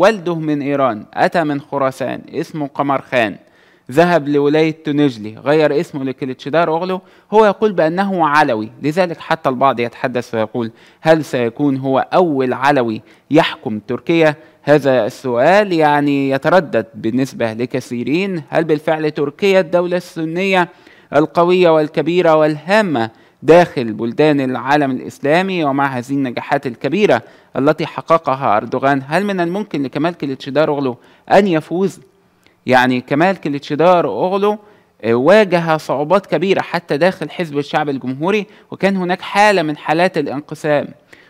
والده من إيران أتى من خراسان اسمه قمر خان ذهب لولاية تونجلي غير اسمه لكليتشدار أغلو هو يقول بأنه علوي لذلك حتى البعض يتحدث ويقول هل سيكون هو أول علوي يحكم تركيا هذا السؤال يعني يتردد بالنسبة لكثيرين هل بالفعل تركيا الدولة السنية القوية والكبيرة والهامة داخل بلدان العالم الإسلامي ومع هذه النجاحات الكبيرة التي حققها أردوغان هل من الممكن لكمال كليتشدار أغلو أن يفوز؟ يعني كمال كليتشدار أغلو آه، واجه صعوبات كبيرة حتى داخل حزب الشعب الجمهوري وكان هناك حالة من حالات الانقسام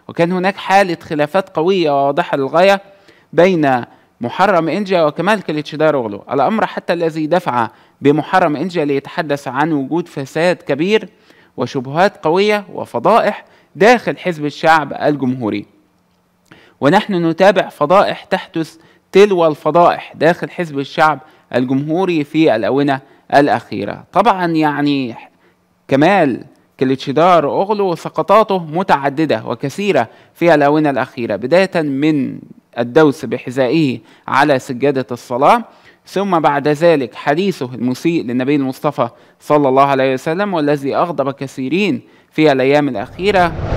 وكان هناك حالة خلافات قوية وواضحة للغاية بين محرم إنجا وكمال كليتشدار أغلو الأمر حتى الذي دفع بمحرم إنجا ليتحدث عن وجود فساد كبير وشبهات قوية وفضائح داخل حزب الشعب الجمهوري ونحن نتابع فضائح تحدث تلو الفضائح داخل حزب الشعب الجمهوري في الآونة الأخيرة طبعا يعني كمال كليتشدار أغلو سقطاته متعددة وكثيرة في الآونة الأخيرة بداية من الدوس بحذائه على سجادة الصلاة ثم بعد ذلك حديثه المسيء للنبي المصطفى صلى الله عليه وسلم والذي أغضب كثيرين في الأيام الأخيرة